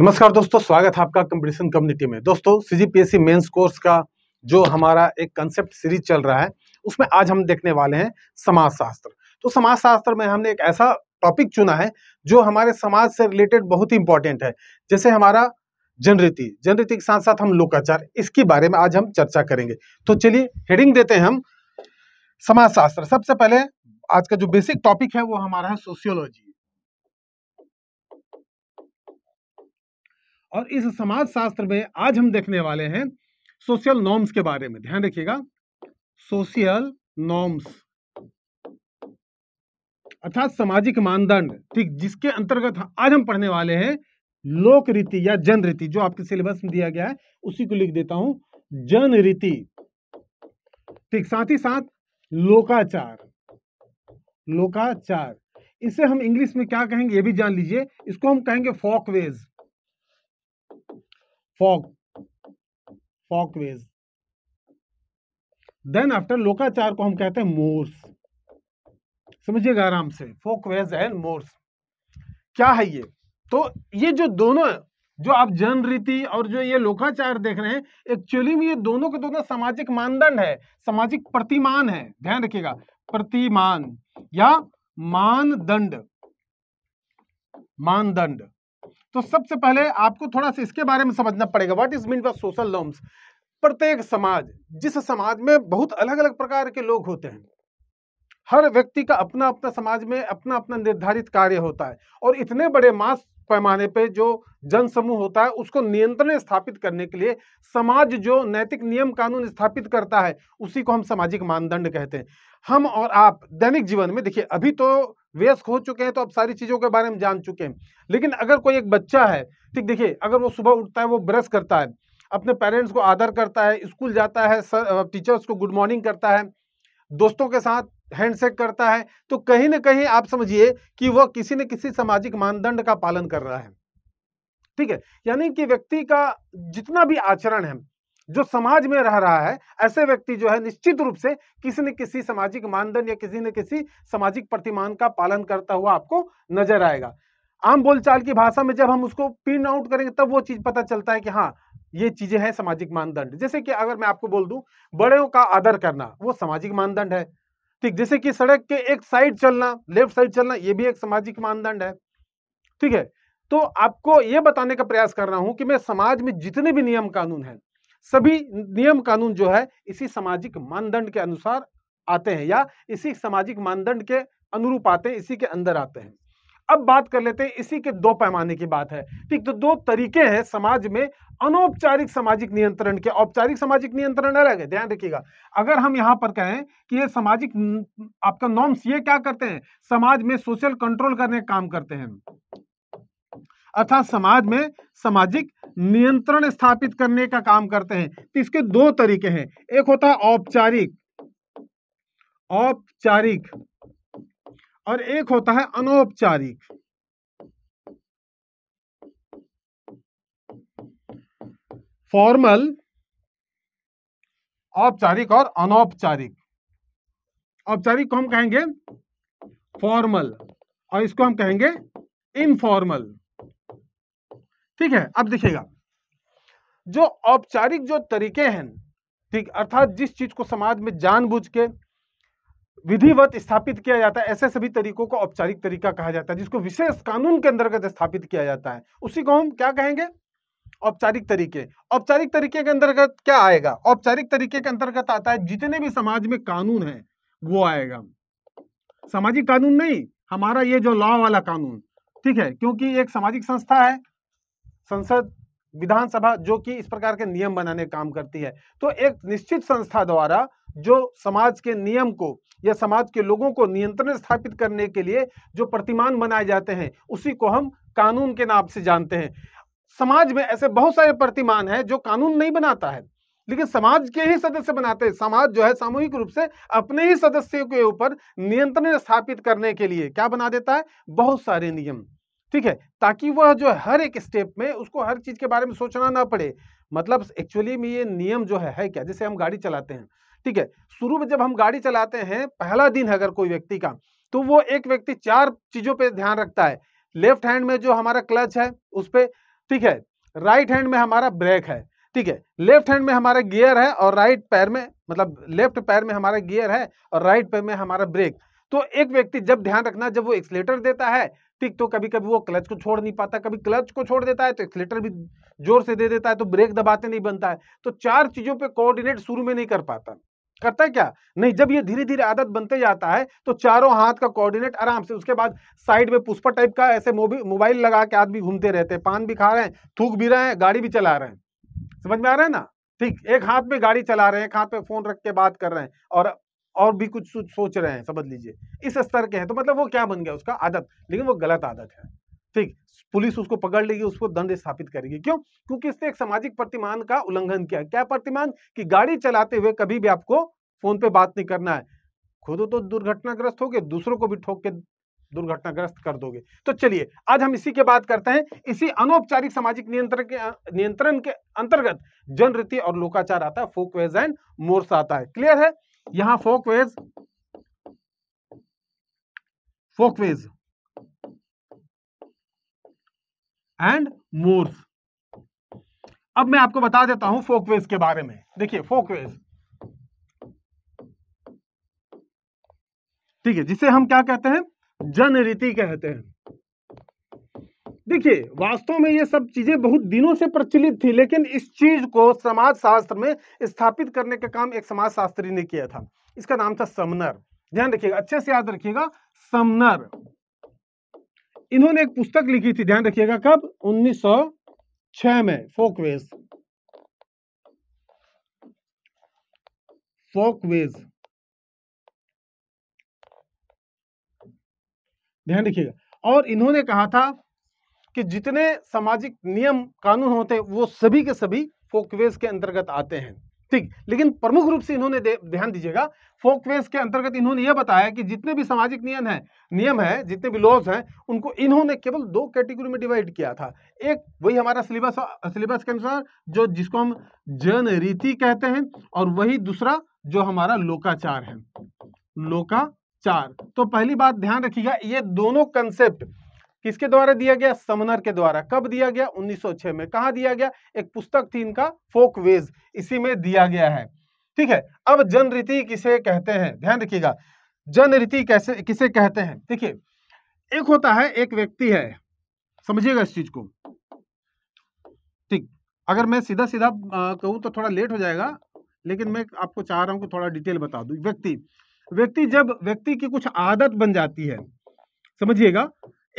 नमस्कार दोस्तों स्वागत है आपका कंपटीशन कम्युनिटी में दोस्तों सीजीपीएससी मेंस कोर्स का जो हमारा एक कंसेप्ट सीरीज चल रहा है उसमें आज हम देखने वाले हैं समाजशास्त्र तो समाजशास्त्र में हमने एक ऐसा टॉपिक चुना है जो हमारे समाज से रिलेटेड बहुत ही इंपॉर्टेंट है जैसे हमारा जनरीति जनरीति के साथ साथ हम लोकाचार इसके बारे में आज हम चर्चा करेंगे तो चलिए हेडिंग देते हैं हम समाजशास्त्र सबसे पहले आज का जो बेसिक टॉपिक है वो हमारा है सोशियोलॉजी और इस समाज शास्त्र में आज हम देखने वाले हैं सोशल नॉर्म्स के बारे में ध्यान रखिएगा सोशल नॉर्म्स अर्थात सामाजिक मानदंड ठीक जिसके अंतर्गत आज हम पढ़ने वाले हैं लोक रीति या जन रीति जो आपके सिलेबस में दिया गया है उसी को लिख देता हूं जन रीति ठीक साथ ही साथ लोकाचार लोकाचार इसे हम इंग्लिश में क्या कहेंगे ये भी जान लीजिए इसको हम कहेंगे folkways folk forkways then after लोकाचार को हम कहते हैं मोर्स समझिएगा आराम से फोकवेज एंड मोर्स क्या है ये तो ये जो दोनों जो आप जन रीति और जो ये लोकाचार देख रहे हैं एक्चुअली में ये दोनों के दोनों सामाजिक मानदंड है सामाजिक प्रतिमान है ध्यान रखिएगा प्रतिमान या मानदंड मानदंड तो सबसे पहले आपको थोड़ा सा इसके बारे में समझना पड़ेगा what is mean by social norms प्रत्येक समाज जिस समाज में बहुत अलग अलग प्रकार के लोग होते हैं हर व्यक्ति का अपना अपना समाज में अपना अपना निर्धारित कार्य होता है और इतने बड़े मास पैमाने पे जो जन समूह होता है उसको नियंत्रण स्थापित करने के लिए समाज जो नैतिक नियम कानून स्थापित करता है उसी को हम सामाजिक मानदंड कहते हैं हम और आप दैनिक जीवन में देखिए अभी तो व्यस्त हो चुके हैं तो अब सारी चीज़ों के बारे में जान चुके हैं लेकिन अगर कोई एक बच्चा है ठीक देखिए अगर वो सुबह उठता है वो ब्रश करता है अपने पेरेंट्स को आदर करता है स्कूल जाता है सर टीचर्स को गुड मॉर्निंग करता है दोस्तों के साथ हैंडशेक करता है तो कहीं ना कहीं आप समझिए कि वह किसी न किसी सामाजिक मानदंड का पालन कर रहा है ठीक है यानी कि व्यक्ति का जितना भी आचरण है जो समाज में रह रहा है ऐसे व्यक्ति जो है निश्चित रूप से किसी न किसी सामाजिक मानदंड या किसी न किसी सामाजिक प्रतिमान का पालन करता हुआ आपको नजर आएगा आम बोलचाल की भाषा में जब हम उसको प्रिंट आउट करेंगे तब वो चीज पता चलता है कि हाँ ये चीजें हैं सामाजिक मानदंड जैसे कि अगर मैं आपको बोल दूं बड़ों का आदर करना वो सामाजिक मानदंड है ठीक जैसे कि सड़क के एक साइड चलना लेफ्ट साइड चलना ये भी एक सामाजिक मानदंड है ठीक है तो आपको ये बताने का प्रयास कर रहा हूं कि मैं समाज में जितने भी नियम कानून हैं सभी नियम कानून जो है इसी सामाजिक मानदंड के अनुसार आते हैं या इसी सामाजिक मानदंड के अनुरूप आते हैं इसी के अंदर आते हैं अब बात कर लेते हैं इसी के दो पैमाने की बात है ठीक तो दो तरीके हैं समाज में अनौपचारिक सामाजिक नियंत्रण के औपचारिक सामाजिक नियंत्रण अलग है ध्यान रखिएगा अगर हम यहाँ पर कहें कि ये सामाजिक आपका नॉर्म्स ये क्या करते हैं समाज में सोशल कंट्रोल करने का काम करते हैं अर्थात समाज में सामाजिक नियंत्रण स्थापित करने का काम करते हैं तो इसके दो तरीके हैं एक होता है औपचारिक औपचारिक और एक होता है अनौपचारिक फॉर्मल औपचारिक और अनौपचारिक औपचारिक को हम कहेंगे फॉर्मल और इसको हम कहेंगे इनफॉर्मल ठीक है अब देखिएगा जो औपचारिक जो तरीके हैं ठीक अर्थात जिस चीज को समाज में जानबूझ के विधिवत स्थापित किया जाता है ऐसे सभी तरीकों को औपचारिक तरीका कहा जाता है जिसको विशेष कानून के अंतर्गत स्थापित किया जाता है उसी को हम क्या कहेंगे औपचारिक तरीके औपचारिक तरीके के अंतर्गत क्या आएगा औपचारिक तरीके के अंतर्गत आता है जितने भी समाज में कानून है वो आएगा सामाजिक कानून नहीं हमारा ये जो लॉ वाला कानून ठीक है क्योंकि एक सामाजिक संस्था है संसद विधानसभा जो कि इस प्रकार के नियम बनाने काम करती है तो एक निश्चित संस्था द्वारा जो समाज के नियम को या समाज के लोगों को नियंत्रण स्थापित करने के लिए जो प्रतिमान बनाए जाते हैं उसी को हम कानून के नाम से जानते हैं समाज में ऐसे बहुत सारे प्रतिमान हैं जो कानून नहीं बनाता है लेकिन समाज के ही सदस्य बनाते हैं समाज जो है सामूहिक रूप से अपने ही सदस्यों के ऊपर नियंत्रण स्थापित करने के लिए क्या बना देता है बहुत सारे नियम ठीक है ताकि वह जो हर एक स्टेप में उसको हर चीज के बारे में सोचना ना पड़े मतलब एक्चुअली में ये नियम जो है है क्या जैसे हम गाड़ी चलाते हैं ठीक है शुरू में जब हम गाड़ी चलाते हैं पहला दिन अगर कोई व्यक्ति का तो वो एक व्यक्ति चार चीजों पर ध्यान रखता है लेफ्ट हैंड में जो हमारा क्लच है उस पर ठीक है राइट हैंड में हमारा ब्रेक है ठीक है लेफ्ट हैंड में हमारा गियर है और राइट पैर में मतलब लेफ्ट पैर में हमारा गियर है और राइट पैर में हमारा ब्रेक तो एक व्यक्ति जब ध्यान रखना जब वो एक्सलेटर देता है ठीक तो कभी कभी वो क्लच को छोड़ नहीं पाता कभी क्लच को छोड़ देता है तो एक्सलेटर भी जोर से दे देता है तो ब्रेक दबाते नहीं बनता है तो चार चीजों पर कोऑर्डिनेट शुरू में नहीं कर पाता करता है क्या नहीं जब ये धीरे धीरे आदत बनते जाता है तो चारों हाथ का कोऑर्डिनेट आराम से उसके बाद साइड में पुष्पा टाइप का ऐसे मोबाइल लगा के आदमी घूमते रहते हैं पान भी खा रहे हैं थूक भी रहे हैं गाड़ी भी चला रहे हैं समझ में आ रहा है ना ठीक एक हाथ में गाड़ी चला रहे हैं एक हाथ में फोन रख के बात कर रहे हैं और और भी कुछ सोच रहे हैं समझ लीजिए इस स्तर के हैं तो मतलब वो क्या बन गया उसका आदत लेकिन वो गलत आदत है ठीक पुलिस उसको पकड़ लेगी उसको दंड स्थापित करेगी क्यों क्योंकि इसने एक सामाजिक प्रतिमान का उल्लंघन किया क्या प्रतिमान कि गाड़ी चलाते हुए कभी भी आपको फोन पे बात नहीं करना है खुद तो दुर्घटनाग्रस्त हो गए दूसरों को भी ठोक के दुर्घटनाग्रस्त कर दोगे तो चलिए आज हम इसी के बात करते हैं इसी अनौपचारिक सामाजिक नियंत्रण के नियंत्रण के अंतर्गत जनरीति और लोकाचार आता है फोकवेज एंड मोर्स आता है क्लियर है यहां फोकवेज फोकवेज एंड मोर्स अब मैं आपको बता देता हूं फोकवेज के बारे में देखिए फोकवेज ठीक है जिसे हम क्या कहते हैं जनरीति कहते हैं देखिए वास्तव में ये सब चीज़ें बहुत दिनों से प्रचलित थी लेकिन इस चीज़ को समाज शास्त्र में स्थापित करने का काम एक समाज शास्त्री ने किया था इसका नाम था समनर ध्यान रखिएगा अच्छे से याद रखिएगा समनर इन्होंने एक पुस्तक लिखी थी ध्यान रखिएगा कब 1906 में फोकवेज फोकवेज ध्यान रखिएगा और इन्होंने कहा था कि जितने सामाजिक नियम कानून होते हैं वो सभी के सभी फोकवेज के अंतर्गत आते हैं ठीक लेकिन प्रमुख रूप से इन्होंने ध्यान दीजिएगा फोकवेज के अंतर्गत इन्होंने यह बताया कि जितने भी सामाजिक नियम हैं नियम है जितने भी लॉज हैं उनको इन्होंने केवल दो कैटेगरी में डिवाइड किया था एक वही हमारा सिलेबस सिलेबस के अनुसार जो जिसको हम जन रीति कहते हैं और वही दूसरा जो हमारा लोकाचार है लोकाचार तो पहली बात ध्यान रखिएगा ये दोनों कंसेप्ट किसके द्वारा दिया गया समनर के द्वारा कब दिया गया 1906 में कहा दिया गया एक पुस्तक थी इनका फोक वेज इसी में दिया गया है ठीक है अब जन रीति किसे कहते हैं ध्यान रखिएगा जन रीति कैसे किसे कहते हैं देखिए एक होता है एक व्यक्ति है समझिएगा इस चीज को ठीक अगर मैं सीधा सीधा कहूं तो थोड़ा लेट हो जाएगा लेकिन मैं आपको चाह रहा हूं कि थोड़ा डिटेल बता दू व्यक्ति व्यक्ति जब व्यक्ति की कुछ आदत बन जाती है समझिएगा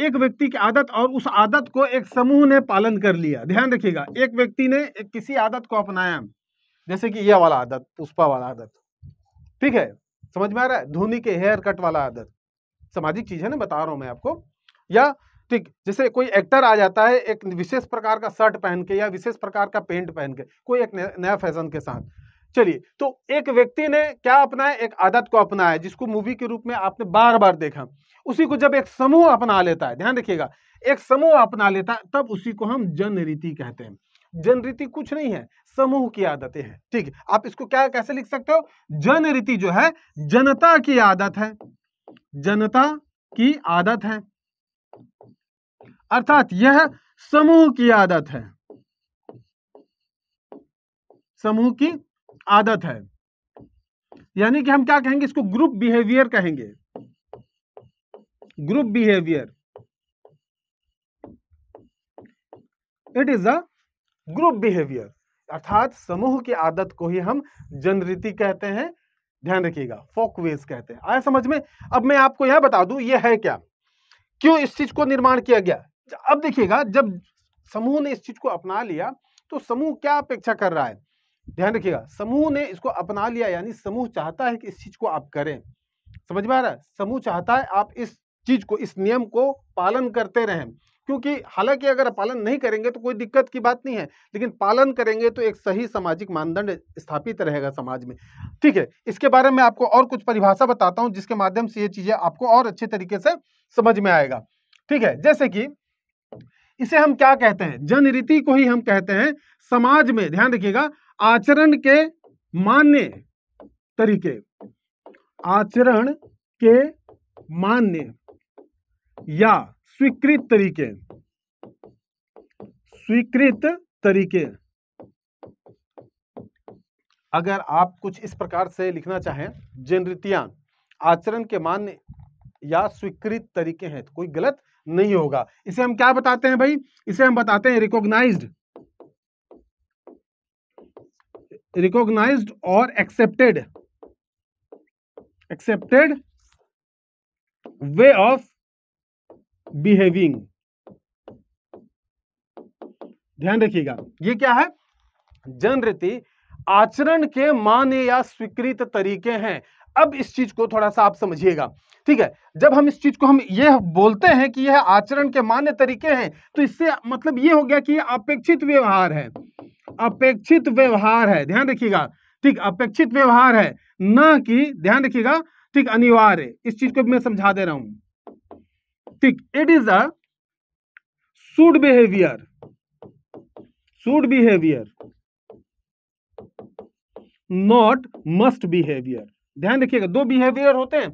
एक व्यक्ति की आदत और उस आदत को एक समूह ने पालन कर लिया ध्यान रखिएगा एक व्यक्ति ने एक किसी आदत को अपनाया जैसे कि यह वाला आदत पुष्पा वाला आदत ठीक है समझ में आ रहा है धोनी के हेयर कट वाला आदत सामाजिक चीज है ना बता रहा हूं मैं आपको या ठीक जैसे कोई एक्टर आ जाता है एक विशेष प्रकार का शर्ट पहन के या विशेष प्रकार का पेंट पहन के कोई एक नया फैशन के साथ चलिए तो एक व्यक्ति ने क्या अपनाया एक आदत को अपनाया जिसको मूवी के रूप में आपने बार बार देखा उसी को जब एक समूह अपना लेता है ध्यान रखिएगा एक समूह अपना लेता है तब उसी को हम जन रीति कहते हैं जन रीति कुछ नहीं है समूह की आदतें हैं ठीक है आप इसको क्या कैसे लिख सकते हो जन रीति जो है जनता की आदत है जनता की आदत है अर्थात यह समूह की आदत है समूह की आदत है यानी कि हम क्या कहेंगे इसको ग्रुप बिहेवियर कहेंगे group behavior it is a group behaviour अर्थात समूह की आदत को ही हम जनरीति कहते हैं ध्यान रखिएगा फोकवेज कहते हैं आया समझ में अब मैं आपको यह बता दू यह है क्या क्यों इस चीज को निर्माण किया गया अब देखिएगा जब समूह ने इस चीज को अपना लिया तो समूह क्या अपेक्षा कर रहा है ध्यान रखिएगा समूह ने इसको अपना लिया यानी समूह चाहता है कि इस चीज को आप करें समझ में आ रहा है समूह चाहता है आप इस चीज को इस नियम को पालन करते रहें क्योंकि हालांकि अगर पालन नहीं करेंगे तो कोई दिक्कत की बात नहीं है लेकिन पालन करेंगे तो एक सही सामाजिक मानदंड स्थापित रहेगा समाज में ठीक है इसके बारे में आपको और कुछ परिभाषा बताता हूं जिसके माध्यम से ये चीजें आपको और अच्छे तरीके से समझ में आएगा ठीक है जैसे कि इसे हम क्या कहते हैं जन रीति को ही हम कहते हैं समाज में ध्यान रखिएगा आचरण के मान्य तरीके आचरण के मान्य या स्वीकृत तरीके स्वीकृत तरीके अगर आप कुछ इस प्रकार से लिखना चाहें जनरितियां आचरण के मान्य या स्वीकृत तरीके हैं तो कोई गलत नहीं होगा इसे हम क्या बताते हैं भाई इसे हम बताते हैं रिकॉग्नाइज्ड रिकॉग्नाइज्ड और accepted accepted way of behaving ध्यान रखिएगा ये क्या है रीति आचरण के मान्य या स्वीकृत तरीके हैं अब इस चीज को थोड़ा सा आप समझिएगा ठीक है जब हम इस चीज को हम ये बोलते हैं कि यह आचरण के मान्य तरीके हैं तो इससे मतलब ये हो गया कि अपेक्षित व्यवहार है अपेक्षित व्यवहार है ध्यान रखिएगा ठीक अपेक्षित व्यवहार है न कि ध्यान रखिएगा ठीक अनिवार्य इस चीज को मैं समझा दे रहा हूं ठीक इट इज अड behaviour should behaviour not must behaviour ध्यान रखिएगा दो बिहेवियर होते हैं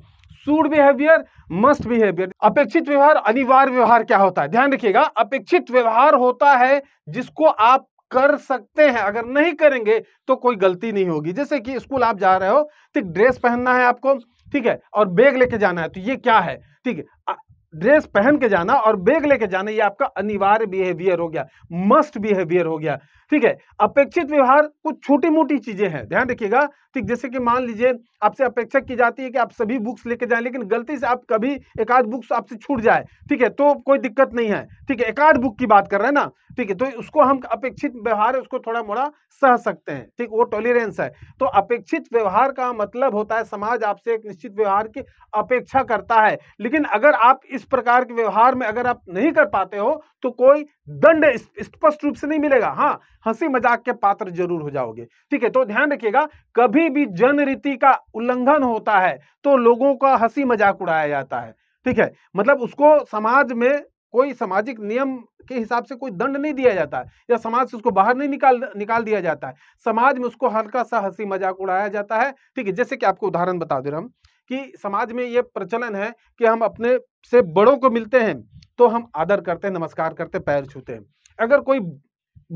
सूड बिहेवियर मस्ट बिहेवियर अपेक्षित व्यवहार अनिवार्य व्यवहार क्या होता है ध्यान रखिएगा अपेक्षित व्यवहार होता है जिसको आप कर सकते हैं अगर नहीं करेंगे तो कोई गलती नहीं होगी जैसे कि स्कूल आप जा रहे हो ठीक ड्रेस पहनना है आपको ठीक है और बैग लेके जाना है तो ये क्या है ठीक है ड्रेस पहन के जाना और बैग लेके जाना ये आपका अनिवार्य बिहेवियर हो गया मस्ट बिहेवियर हो गया ठीक है अपेक्षित व्यवहार कुछ छोटी मोटी चीजें हैं ध्यान रखिएगा ठीक जैसे कि मान लीजिए आपसे अपेक्षा की जाती है कि आप सभी बुक्स लेके जाएं लेकिन गलती से आप कभी एक आध बुक्स आपसे छूट जाए ठीक है तो कोई दिक्कत नहीं है ठीक है एक आध बुक की बात कर रहे हैं ना ठीक है तो उसको हम अपेक्षित व्यवहार उसको थोड़ा मोड़ा सह सकते हैं ठीक वो टॉलरेंस है तो अपेक्षित व्यवहार का मतलब होता है समाज आपसे एक निश्चित व्यवहार की अपेक्षा करता है लेकिन अगर आप इस प्रकार के व्यवहार में अगर आप नहीं कर पाते हो तो कोई दंड स्पष्ट रूप से नहीं मिलेगा हाँ हंसी मजाक के पात्र जरूर हो जाओगे ठीक है तो ध्यान रखिएगा कभी भी जन रीति का उल्लंघन होता है तो लोगों का हंसी मजाक उड़ाया जाता है ठीक है मतलब उसको समाज में कोई सामाजिक नियम के हिसाब से कोई दंड नहीं दिया जाता है या समाज से उसको बाहर नहीं निकाल निकाल दिया जाता है समाज में उसको हल्का सा हंसी मजाक उड़ाया जाता है ठीक है जैसे कि आपको उदाहरण बता दे रहा हम कि समाज में ये प्रचलन है कि हम अपने से बड़ों को मिलते हैं तो हम आदर करते हैं नमस्कार करते हैं पैर छूते हैं अगर कोई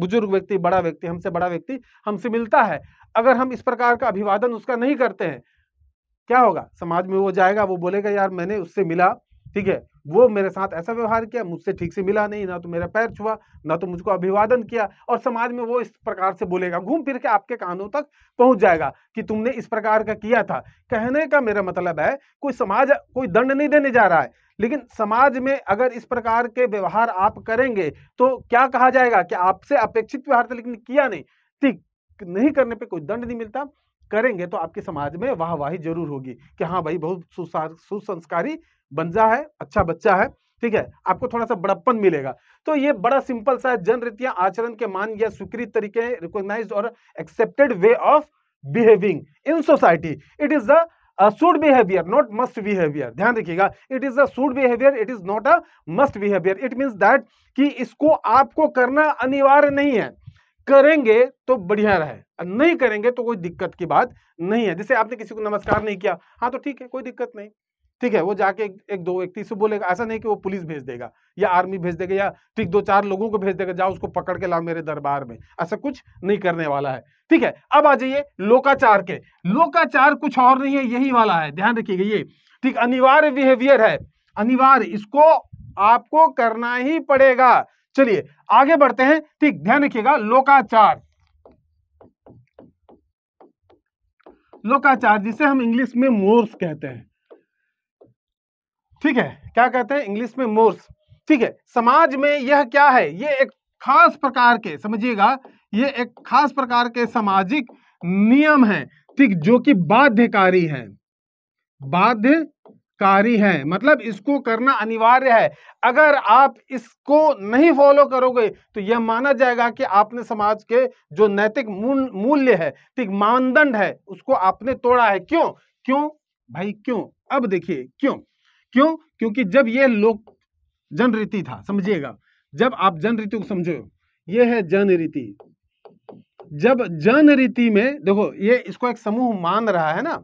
बुजुर्ग व्यक्ति बड़ा व्यक्ति हमसे बड़ा व्यक्ति हमसे मिलता है अगर हम इस प्रकार का अभिवादन उसका नहीं करते हैं क्या होगा समाज में वो जाएगा वो बोलेगा यार मैंने उससे मिला ठीक है वो मेरे साथ ऐसा व्यवहार किया मुझसे ठीक से मिला नहीं ना तो मेरा पैर छुआ ना तो मुझको अभिवादन किया और समाज में वो इस प्रकार से बोलेगा घूम फिर के आपके कानों तक पहुंच जाएगा कि तुमने इस प्रकार का किया था कहने का मेरा मतलब है कोई समाज कोई दंड नहीं देने जा रहा है लेकिन समाज में अगर इस प्रकार के व्यवहार आप करेंगे तो क्या कहा जाएगा कि आपसे अपेक्षित व्यवहार था लेकिन किया नहीं ठीक नहीं करने पर कोई दंड नहीं मिलता करेंगे तो आपके समाज में वाहवाही जरूर होगी कि हाँ भाई बहुत सुसंस्कारी बंजा है अच्छा बच्चा है ठीक है आपको थोड़ा सा बड़प्पन मिलेगा तो ये बड़ा सिंपल सा जन रीतियां आचरण के मान या स्वीकृत तरीके रिकॉग्नाइज और accepted way of behaving in society it is the should behaviour not must behaviour ध्यान रखिएगा it is a should behaviour it is not a must behaviour it means that कि इसको आपको करना अनिवार्य नहीं है करेंगे तो बढ़िया रहे नहीं करेंगे तो कोई दिक्कत की बात नहीं है जैसे आपने किसी को नमस्कार नहीं किया हाँ तो ठीक है कोई दिक्कत नहीं ठीक है वो जाके एक, एक दो व्यक्ति से बोलेगा ऐसा नहीं कि वो पुलिस भेज देगा या आर्मी भेज देगा या ठीक दो चार लोगों को भेज देगा जाओ उसको पकड़ के लाओ मेरे दरबार में ऐसा कुछ नहीं करने वाला है ठीक है अब आ जाइए लोकाचार के लोकाचार कुछ और नहीं है यही वाला है ध्यान रखिएगा ये ठीक अनिवार्य बिहेवियर है अनिवार्य इसको आपको करना ही पड़ेगा चलिए आगे बढ़ते हैं ठीक ध्यान रखिएगा लोकाचार लोकाचार जिसे हम इंग्लिश में मोर्स कहते हैं ठीक है क्या कहते हैं इंग्लिश में मोर्स ठीक है समाज में यह क्या है ये एक खास प्रकार के समझिएगा ये एक खास प्रकार के सामाजिक नियम है ठीक जो कि बाध्यकारी है बाध्यकारी है मतलब इसको करना अनिवार्य है अगर आप इसको नहीं फॉलो करोगे तो यह माना जाएगा कि आपने समाज के जो नैतिक मूल्य है ठीक मानदंड है उसको आपने तोड़ा है क्यों क्यों भाई क्यों अब देखिए क्यों क्यों क्योंकि जब ये लोक जन रीति था समझिएगा जब आप जन रीति को समझो ये है जन रीति जब जन रीति में देखो ये इसको एक समूह मान रहा है ना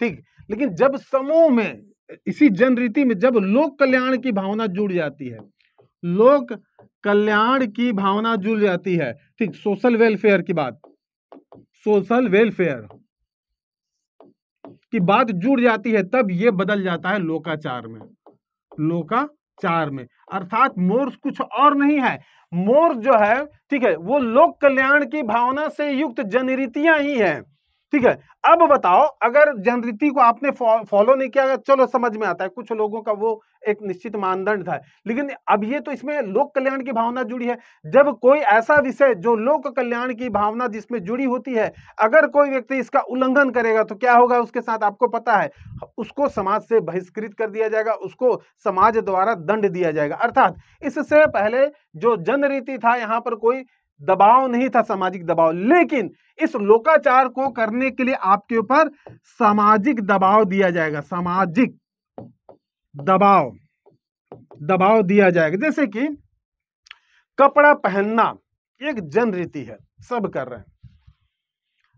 ठीक लेकिन जब समूह में इसी जन रीति में जब लोक कल्याण की भावना जुड़ जाती है लोक कल्याण की भावना जुड़ जाती है ठीक सोशल वेलफेयर की बात सोशल वेलफेयर की बात जुड़ जाती है तब ये बदल जाता है लोकाचार में लोकाचार में अर्थात मोर्स कुछ और नहीं है मोर्स जो है ठीक है वो लोक कल्याण की भावना से युक्त जनरितियां ही है ठीक है अब बताओ अगर जनरीति को आपने फॉलो नहीं किया चलो समझ में आता है कुछ लोगों का वो एक निश्चित मानदंड था लेकिन अब ये तो इसमें लोक कल्याण की भावना जुड़ी है जब कोई ऐसा विषय जो लोक कल्याण की भावना जिसमें जुड़ी होती है अगर कोई व्यक्ति इसका उल्लंघन करेगा तो क्या होगा उसके साथ आपको पता है उसको समाज से बहिष्कृत कर दिया जाएगा उसको समाज द्वारा दंड दिया जाएगा अर्थात इससे पहले जो जनरीति था यहाँ पर कोई दबाव नहीं था सामाजिक दबाव लेकिन इस लोकाचार को करने के लिए आपके ऊपर सामाजिक दबाव दिया जाएगा सामाजिक दबाव दबाव दिया जाएगा जैसे कि कपड़ा पहनना एक जन रीति है सब कर रहे हैं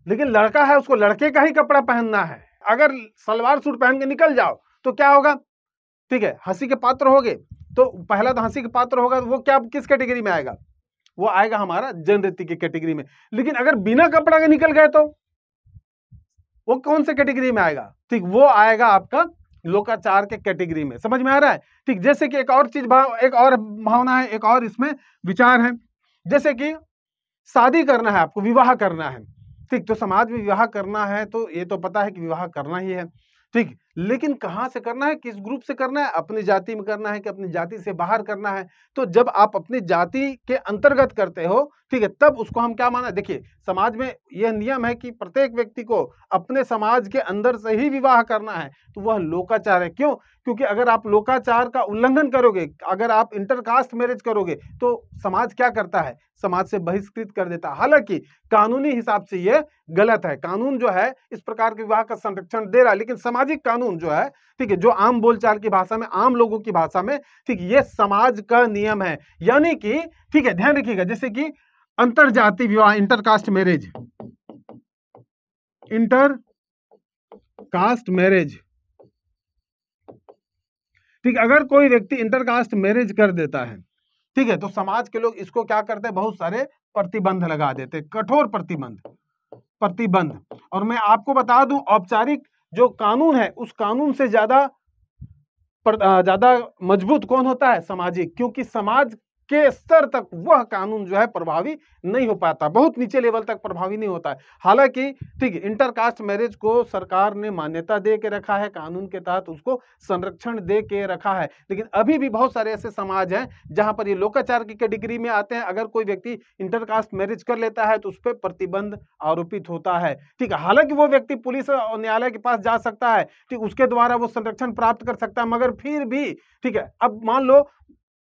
लेकिन लड़का है उसको लड़के का ही कपड़ा पहनना है अगर सलवार सूट पहन के निकल जाओ तो क्या होगा ठीक है हंसी के पात्र होगे तो पहला तो हंसी के पात्र होगा वो क्या किस कैटेगरी में आएगा वो आएगा हमारा जनरति के कैटेगरी में लेकिन अगर बिना कपड़ा के निकल गए तो वो कौन से कैटेगरी में आएगा ठीक वो आएगा आपका लोकाचार के कैटेगरी में समझ में आ रहा है ठीक जैसे कि एक और चीज एक और भावना है एक और इसमें विचार है जैसे कि शादी करना है आपको विवाह करना है ठीक तो समाज में विवाह करना है तो ये तो पता है कि विवाह करना ही है ठीक लेकिन कहाँ से करना है किस ग्रुप से करना है अपनी जाति में करना है कि अपनी जाति से बाहर करना है तो जब आप अपनी जाति के अंतर्गत करते हो ठीक है तब उसको हम क्या माना देखिए समाज में यह नियम है कि प्रत्येक व्यक्ति को अपने समाज के अंदर से ही विवाह करना है तो वह लोकाचार है क्यों क्योंकि अगर आप लोकाचार का उल्लंघन करोगे अगर आप इंटरकास्ट मैरिज करोगे तो समाज क्या करता है समाज से बहिष्कृत कर देता है हालांकि कानूनी हिसाब से यह गलत है कानून जो है इस प्रकार के विवाह का संरक्षण दे रहा है लेकिन सामाजिक कानून कानून जो है ठीक है जो आम बोलचाल की भाषा में आम लोगों की भाषा में ठीक ये समाज का नियम है यानी कि ठीक है ध्यान रखिएगा जैसे कि अंतर जाति विवाह inter caste marriage inter caste marriage ठीक अगर कोई व्यक्ति इंटर कास्ट मैरिज कर देता है ठीक है तो समाज के लोग इसको क्या करते हैं बहुत सारे प्रतिबंध लगा देते कठोर प्रतिबंध प्रतिबंध और मैं आपको बता दूं औपचारिक जो कानून है उस कानून से ज्यादा ज्यादा मजबूत कौन होता है सामाजिक क्योंकि समाज के स्तर तक वह कानून जो है प्रभावी नहीं हो पाता बहुत नीचे लेवल तक प्रभावी नहीं होता है हालांकि ठीक इंटर कास्ट मैरिज को सरकार ने मान्यता दे के रखा है कानून के तहत उसको संरक्षण दे के रखा है लेकिन अभी भी बहुत सारे ऐसे समाज हैं जहां पर ये लोकाचार की कैटेगरी में आते हैं अगर कोई व्यक्ति इंटर कास्ट मैरिज कर लेता है तो उस पर प्रतिबंध आरोपित होता है ठीक है हालांकि वो व्यक्ति पुलिस और न्यायालय के पास जा सकता है ठीक उसके द्वारा वो संरक्षण प्राप्त कर सकता है मगर फिर भी ठीक है अब मान लो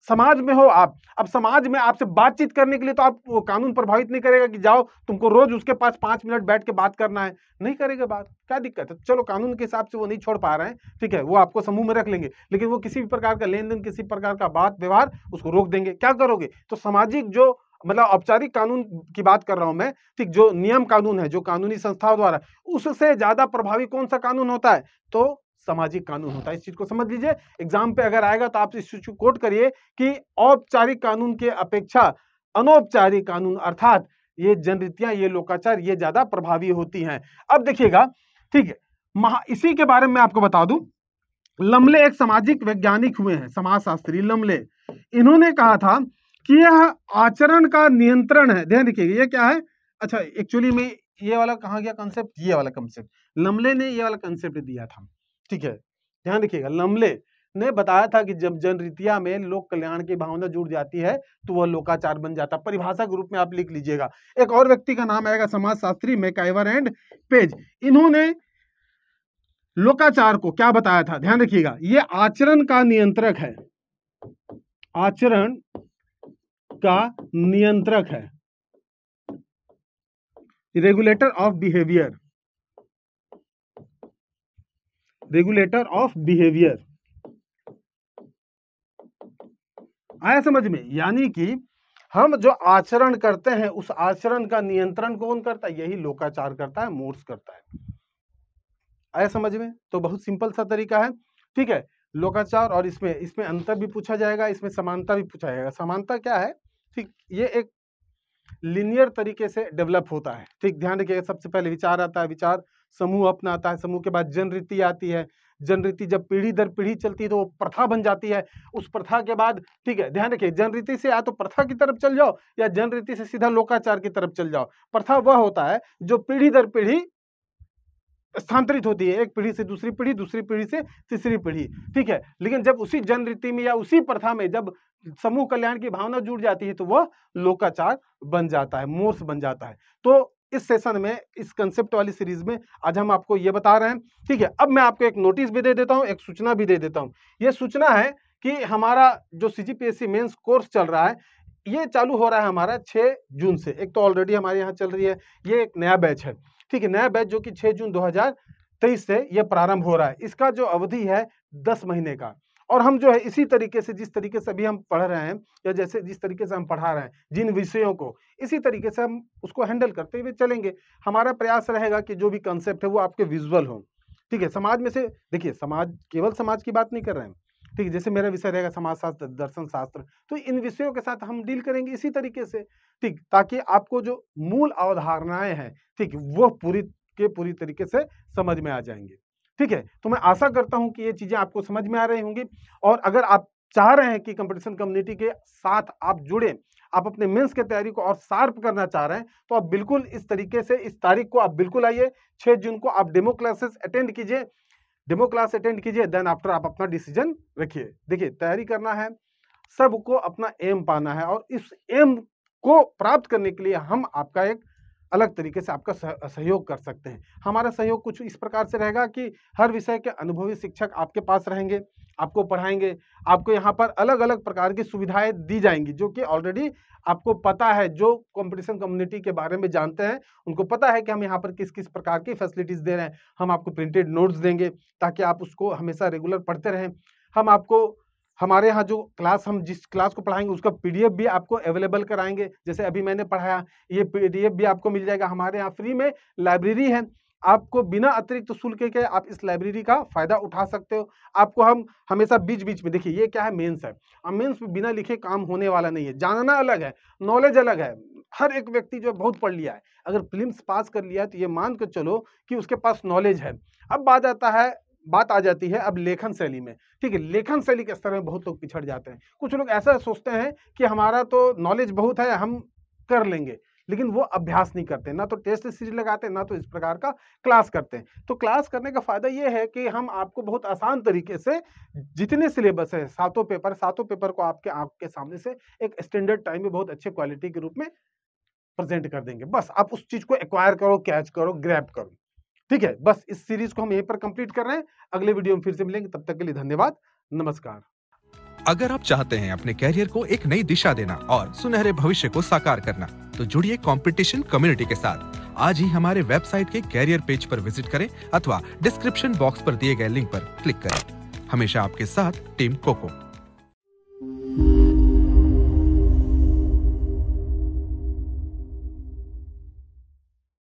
समाज में हो आप अब समाज में आपसे बातचीत करने के लिए तो आप वो कानून प्रभावित नहीं करेगा कि जाओ तुमको रोज उसके पास पांच मिनट बैठ के बात करना है नहीं करेगा बात क्या दिक्कत है चलो कानून के हिसाब से वो नहीं छोड़ पा रहे हैं ठीक है वो आपको समूह में रख लेंगे लेकिन वो किसी भी प्रकार का लेन देन किसी प्रकार का बात व्यवहार उसको रोक देंगे क्या करोगे तो सामाजिक जो मतलब औपचारिक कानून की बात कर रहा हूं मैं ठीक जो नियम कानून है जो कानूनी संस्थाओं द्वारा उससे ज्यादा प्रभावी कौन सा कानून होता है तो सामाजिक कानून होता है इस चीज को समझ लीजिए एग्जाम पे अगर आएगा तो आप इस चीज को कोट करिए कि औपचारिक कानून के अपेक्षा अनौपचारिक कानून अर्थात ये जनरितियां ये लोकाचार ये ज्यादा प्रभावी होती हैं अब देखिएगा ठीक है महा इसी के बारे में आपको बता दू लमले एक सामाजिक वैज्ञानिक हुए हैं समाजशास्त्री लमले इन्होंने कहा था कि यह आचरण का नियंत्रण है ध्यान रखिएगा ये क्या है अच्छा एक्चुअली में ये वाला कहा गया कंसेप्ट ये वाला कंसेप्ट लमले ने ये वाला कंसेप्ट दिया था ठीक है ध्यान रखिएगा लमले ने बताया था कि जब जनरीतिया में लोक कल्याण की भावना जुड़ जाती है तो वह लोकाचार बन जाता है परिभाषा के रूप में आप लिख लीजिएगा एक और व्यक्ति का नाम आएगा समाजशास्त्री शास्त्री एंड पेज इन्होंने लोकाचार को क्या बताया था ध्यान रखिएगा ये आचरण का नियंत्रक है आचरण का नियंत्रक है regulator of behaviour regulator of behaviour आया समझ में यानी कि हम जो आचरण करते हैं उस आचरण का नियंत्रण कौन करता है यही लोकाचार करता है मोर्स करता है आया समझ में तो बहुत सिंपल सा तरीका है ठीक है लोकाचार और इसमें इसमें अंतर भी पूछा जाएगा इसमें समानता भी पूछा जाएगा समानता क्या है ठीक ये एक लिनियर तरीके से डेवलप होता है ठीक ध्यान रखिएगा सबसे पहले विचार आता है विचार समूह अपनाता है समूह के बाद जन रीति आती है जन रीति जब पीढ़ी दर पीढ़ी चलती है तो वो प्रथा बन जाती है उस प्रथा के बाद ठीक है ध्यान रखिए जन रीति से या तो प्रथा की तरफ चल जाओ या जन रीति से सीधा लोकाचार की तरफ चल जाओ प्रथा वह होता है जो पीढ़ी दर पीढ़ी स्थानांतरित होती है एक पीढ़ी से दूसरी पीढ़ी दूसरी पीढ़ी से तीसरी पीढ़ी ठीक है लेकिन जब उसी जन रीति में या उसी प्रथा में जब समूह कल्याण की भावना जुड़ जाती है तो वह लोकाचार बन जाता है मोर्स बन जाता है तो इस सेशन में इस कंसेप्ट वाली सीरीज में आज हम आपको ये बता रहे हैं ठीक है अब मैं आपको एक नोटिस भी दे देता हूँ एक सूचना भी दे देता हूँ ये सूचना है कि हमारा जो C G P S course चल रहा है ये चालू हो रहा है हमारा 6 जून से एक तो ऑलरेडी हमारे यहाँ चल रही है ये एक नया बैच है ठीक है नया बैच जो कि 6 जून 2023 से ये प्रारंभ हो रहा है इसका जो अवधि है 10 महीने का और हम जो है इसी तरीके से जिस तरीके से अभी हम पढ़ रहे हैं या जैसे जिस तरीके से हम पढ़ा रहे हैं जिन विषयों को इसी तरीके से हम उसको हैंडल करते हुए चलेंगे हमारा प्रयास रहेगा कि जो भी कंसेप्ट है वो आपके विजुअल हो ठीक है समाज में से देखिए समाज केवल समाज की बात नहीं कर रहे हैं ठीक है जैसे मेरा विषय रहेगा समाजशास्त्र दर्शन शास्त्र तो इन विषयों के साथ हम डील करेंगे इसी तरीके से ठीक ताकि आपको जो मूल अवधारणाएं हैं ठीक वह पूरी के पूरी तरीके से समझ में आ जाएंगे ठीक है तो मैं आशा करता हूं कि ये चीज़ें आपको समझ में आ रही होंगी और अगर आप चाह रहे हैं कि कंपटीशन कम्युनिटी के साथ आप जुड़े आप अपने मेंस के तैयारी को और शार्प करना चाह रहे हैं तो आप बिल्कुल इस तरीके से इस तारीख को आप बिल्कुल आइए छह जून को आप डेमो क्लासेस अटेंड कीजिए डेमो क्लास अटेंड कीजिए देन आफ्टर आप अपना डिसीजन रखिए देखिए तैयारी करना है सबको अपना एम पाना है और इस एम को प्राप्त करने के लिए हम आपका एक अलग तरीके से आपका सह, सहयोग कर सकते हैं हमारा सहयोग कुछ इस प्रकार से रहेगा कि हर विषय के अनुभवी शिक्षक आपके पास रहेंगे आपको पढ़ाएंगे आपको यहाँ पर अलग अलग प्रकार की सुविधाएं दी जाएंगी जो कि ऑलरेडी आपको पता है जो कंपटीशन कम्युनिटी के बारे में जानते हैं उनको पता है कि हम यहाँ पर किस किस प्रकार की फैसिलिटीज़ दे रहे हैं हम आपको प्रिंटेड नोट्स देंगे ताकि आप उसको हमेशा रेगुलर पढ़ते रहें हम आपको हमारे यहाँ जो क्लास हम जिस क्लास को पढ़ाएंगे उसका पीडीएफ भी आपको अवेलेबल कराएंगे जैसे अभी मैंने पढ़ाया ये पीडीएफ भी आपको मिल जाएगा हमारे यहाँ फ्री में लाइब्रेरी है आपको बिना अतिरिक्त शुल्क के आप इस लाइब्रेरी का फायदा उठा सकते हो आपको हम हमेशा बीच बीच में देखिए ये क्या है मेन्स है और मेन्स बिना लिखे काम होने वाला नहीं है जानना अलग है नॉलेज अलग है हर एक व्यक्ति जो बहुत पढ़ लिया है अगर फिल्म पास कर लिया है तो ये मान कर चलो कि उसके पास नॉलेज है अब बात आता है बात आ जाती है अब लेखन शैली में ठीक है लेखन शैली के स्तर में बहुत लोग पिछड़ जाते हैं कुछ लोग ऐसा सोचते हैं कि हमारा तो नॉलेज बहुत है हम कर लेंगे लेकिन वो अभ्यास नहीं करते ना तो टेस्ट सीरीज लगाते ना तो इस प्रकार का क्लास करते हैं तो क्लास करने का फायदा ये है कि हम आपको बहुत आसान तरीके से जितने सिलेबस है सातों पेपर सातों पेपर को आपके आंख के सामने से एक स्टैंडर्ड टाइम में बहुत अच्छे क्वालिटी के रूप में प्रेजेंट कर देंगे बस आप उस चीज को एक्वायर करो कैच करो ग्रैप करो ठीक है बस इस सीरीज को हम यहीं पर कंप्लीट कर रहे हैं अगले वीडियो में फिर से मिलेंगे तब तक के लिए धन्यवाद नमस्कार अगर आप चाहते हैं अपने कैरियर को एक नई दिशा देना और सुनहरे भविष्य को साकार करना तो जुड़िए कंपटीशन कम्युनिटी के साथ आज ही हमारे वेबसाइट के कैरियर पेज पर विजिट करें अथवा डिस्क्रिप्शन बॉक्स पर दिए गए लिंक पर क्लिक करें हमेशा आपके साथ टीम कोको